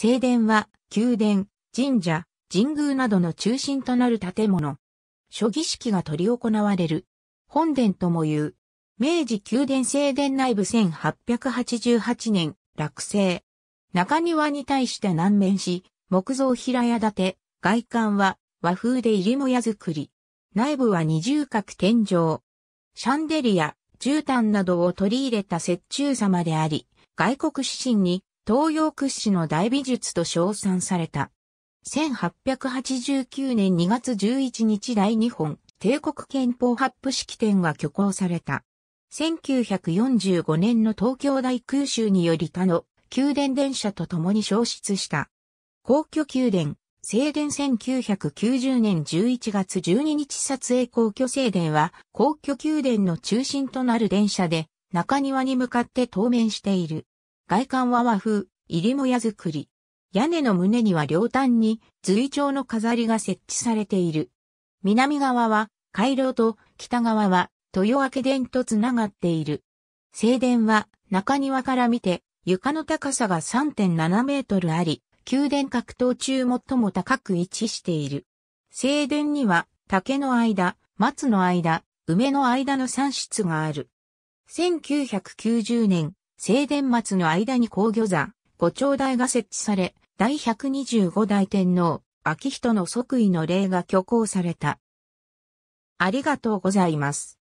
正殿は、宮殿、神社、神宮などの中心となる建物。諸儀式が執り行われる。本殿とも言う。明治宮殿正殿内部1888年、落成。中庭に対して南面し、木造平屋建て、外観は和風で入りもや作り。内部は二重角天井。シャンデリア、絨毯などを取り入れた折衷様であり、外国指針に東洋屈指の大美術と称賛された。1889年2月11日大日本帝国憲法発布式典が挙行された。1945年の東京大空襲により他の宮殿電車と共に消失した。皇居宮殿、正殿1990年11月12日撮影皇居正殿は皇居宮殿の中心となる電車で中庭に向かって当面している。外観は和風、入りもや作り。屋根の胸には両端に随調の飾りが設置されている。南側は回廊と北側は豊明殿とつながっている。正殿は中庭から見て床の高さが3.7メートルあり、宮殿格闘中最も高く位置している。正殿には竹の間、松の間、梅の間の三室がある。1990年、正殿末の間に皇居座、御頂台が設置され、第125代天皇、秋仁の即位の礼が挙行された。ありがとうございます。